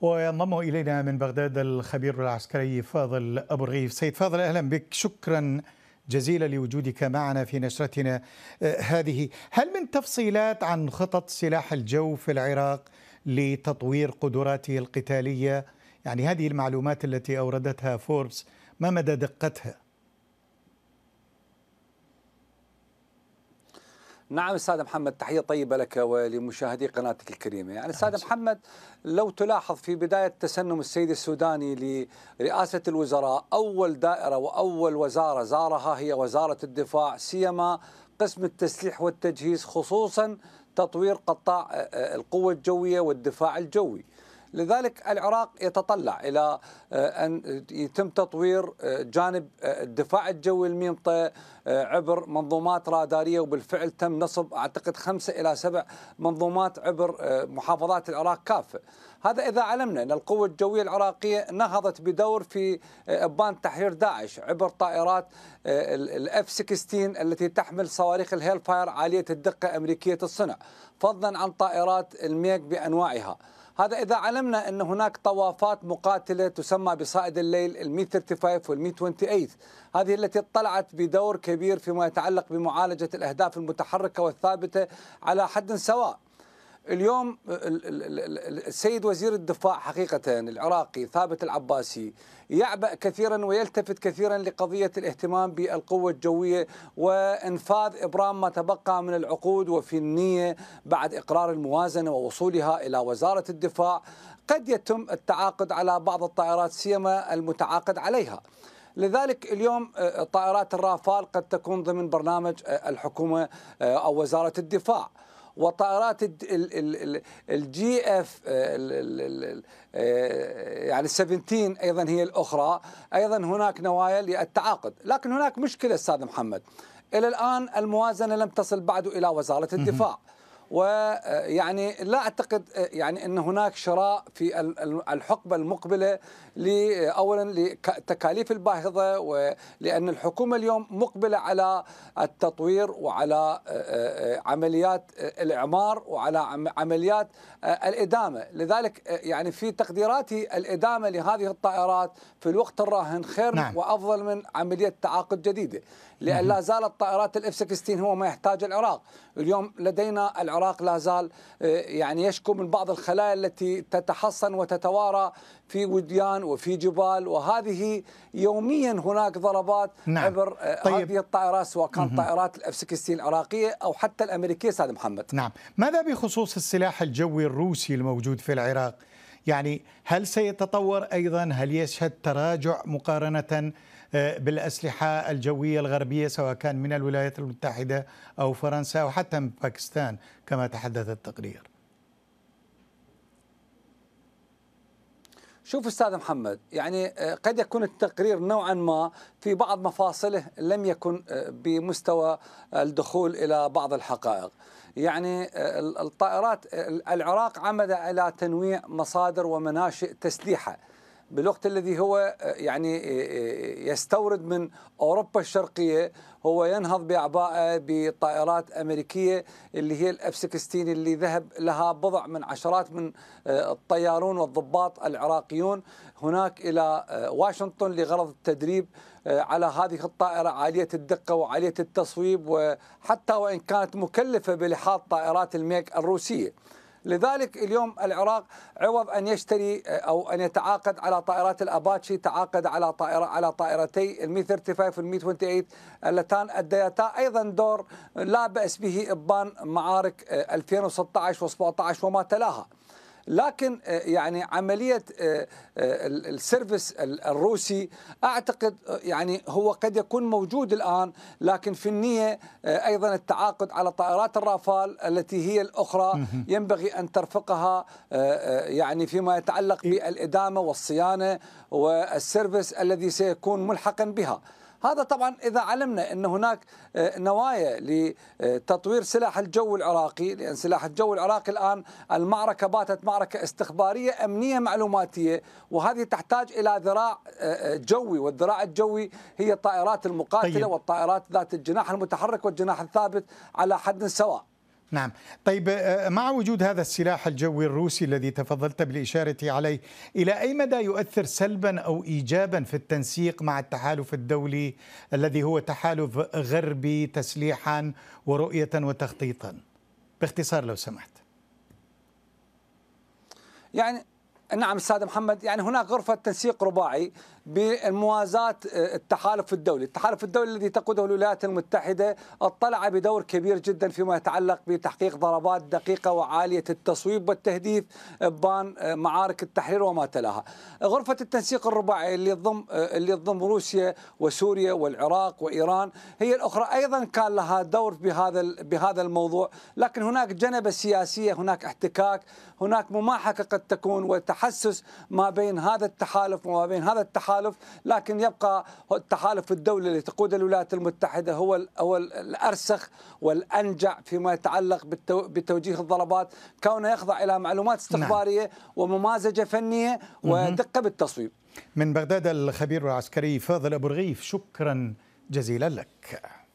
وينضم الينا من بغداد الخبير العسكري فاضل ابو رغيف سيد فاضل اهلا بك شكرا جزيلا لوجودك معنا في نشرتنا آه، هذه هل من تفصيلات عن خطط سلاح الجو في العراق لتطوير قدراته القتاليه يعني هذه المعلومات التي اوردتها فوربس ما مدى دقتها نعم استاذ محمد تحية طيبة لك ولمشاهدي قناتك الكريمة يعني استاذ محمد لو تلاحظ في بداية تسنم السيد السوداني لرئاسة الوزراء أول دائرة وأول وزارة زارها هي وزارة الدفاع سيما قسم التسليح والتجهيز خصوصا تطوير قطاع آه، آه، القوة الجوية والدفاع الجوي لذلك العراق يتطلع إلى آه، أن يتم تطوير آه، جانب آه، الدفاع الجوي المنطقة عبر منظومات رادارية وبالفعل تم نصب أعتقد خمسة إلى سبع منظومات عبر محافظات العراق كافة هذا إذا علمنا أن القوة الجوية العراقية نهضت بدور في إبان تحرير داعش عبر طائرات الاف 16 التي تحمل صواريخ الهيل فاير عالية الدقة أمريكية الصنع فضلا عن طائرات الميك بأنواعها هذا إذا علمنا أن هناك طوافات مقاتلة تسمى بصائد الليل ال 35 وال 28 هذه التي اطلعت بدور كبير فيما يتعلق بمعالجة الأهداف المتحركة والثابتة على حد سواء اليوم السيد وزير الدفاع حقيقة العراقي ثابت العباسي يعبأ كثيرا ويلتفت كثيرا لقضية الاهتمام بالقوة الجوية وإنفاذ إبرام ما تبقى من العقود وفي النية بعد إقرار الموازنة ووصولها إلى وزارة الدفاع قد يتم التعاقد على بعض الطائرات سيما المتعاقد عليها لذلك اليوم آه، طائرات الرافال قد تكون ضمن برنامج آه، الحكومة آه، أو وزارة الدفاع وطائرات الجي اف آه، آه، يعني 17 ايضا هي الاخرى ايضا هناك نوايا للتعاقد لكن هناك مشكله استاذ محمد الى الان الموازنه لم تصل بعد الى وزاره الدفاع ويعني لا اعتقد يعني ان هناك شراء في الحقبه المقبله اولا لتكاليف الباهظه ولان الحكومه اليوم مقبله على التطوير وعلى عمليات الاعمار وعلى عمليات الادامه، لذلك يعني في تقديراتي الادامه لهذه الطائرات في الوقت الراهن خير نعم. وافضل من عمليه تعاقد جديده، لان لا زالت طائرات الاف 16 هو ما يحتاج العراق، اليوم لدينا العراق العراق لا زال آه، يعني يشكو من بعض الخلايا التي تتحصن وتتوارى في وديان وفي جبال وهذه يوميا هناك ضربات نعم. عبر آه، طيب. هذه الطائرات سواء كانت طائرات الاف 16 العراقيه او حتى الامريكيه سعد محمد نعم ماذا بخصوص السلاح الجوي الروسي الموجود في العراق يعني هل سيتطور أيضا هل يشهد تراجع مقارنة آه، بالأسلحة الجوية الغربية سواء كان من الولايات المتحدة أو فرنسا أو حتى من باكستان كما تحدث التقرير شوف استاذ محمد يعني آه، قد يكون التقرير نوعا ما في بعض مفاصله لم يكن آه، بمستوى الدخول الى بعض الحقائق يعني آه، الطائرات آه، العراق عمد إلى تنويع مصادر ومناشئ تسليحها بالوقت الذي هو آه، يعني آه، آه، يستورد من اوروبا الشرقيه هو ينهض باعبائه بطائرات امريكيه اللي هي الاف 16 اللي ذهب لها بضع من عشرات من الطيارون والضباط العراقيون هناك الى واشنطن لغرض التدريب على هذه الطائرة عالية الدقة وعالية التصويب وحتى وإن كانت مكلفة بلحاظ طائرات الميك الروسية لذلك اليوم العراق عوض أن يشتري آه، أو أن يتعاقد على طائرات الأباتشي تعاقد على طائرة على طائرتي المي 35 والمي 28 اللتان أديتا أيضا دور لا بأس به إبان معارك 2016 آه، و17 وما تلاها لكن آه، يعني عملية آه، آه، السيرفس الروسي أعتقد يعني هو قد يكون موجود الآن لكن في النية أيضا التعاقد على طائرات الرافال التي هي الأخرى ينبغي أن ترفقها يعني فيما يتعلق إيه. بالإدامة والصيانة والسيرفس الذي سيكون ملحقا بها هذا طبعا إذا علمنا أن هناك آه، نوايا لتطوير سلاح الجو العراقي لأن سلاح الجو العراقي الآن المعركة باتت معركة استخبارية أمنية معلوماتية وهذه تحتاج إلى ذراع آه، آه، جوي والذراع الجوي هي الطائرات المقاتلة طيب. والطائرات ذات الجناح المتحرك والجناح الثابت على حد سواء نعم طيب آه، آه، مع وجود هذا السلاح الجوي الروسي الذي تفضلت بالإشارة عليه إلى أي مدى يؤثر سلبا أو إيجابا في التنسيق مع التحالف الدولي الذي هو تحالف غربي تسليحا ورؤية وتخطيطا باختصار لو سمحت يعني نعم استاذ محمد يعني هناك غرفه تنسيق رباعي بموازاة آه، التحالف الدولي التحالف الدولي الذي تقوده الولايات المتحدة اطلع بدور كبير جدا فيما يتعلق بتحقيق ضربات دقيقة وعالية التصويب والتهديف بان آه، معارك التحرير وما تلاها غرفة التنسيق الرباعي اللي تضم آه، اللي تضم روسيا وسوريا والعراق وايران هي الاخرى ايضا كان لها دور بهذا بهذا الموضوع لكن هناك جنبة سياسية هناك احتكاك هناك مماحكة قد تكون وتحسس ما بين هذا التحالف وما بين هذا التحالف التحالف لكن يبقى التحالف الدولي اللي تقود الولايات المتحدة هو هو الأرسخ والأنجع فيما يتعلق بتوجيه الضربات كونه يخضع إلى معلومات نعم. استخبارية نعم. وممازجة فنية ودقة بالتصويب من بغداد الخبير العسكري فاضل أبو رغيف شكرا جزيلا لك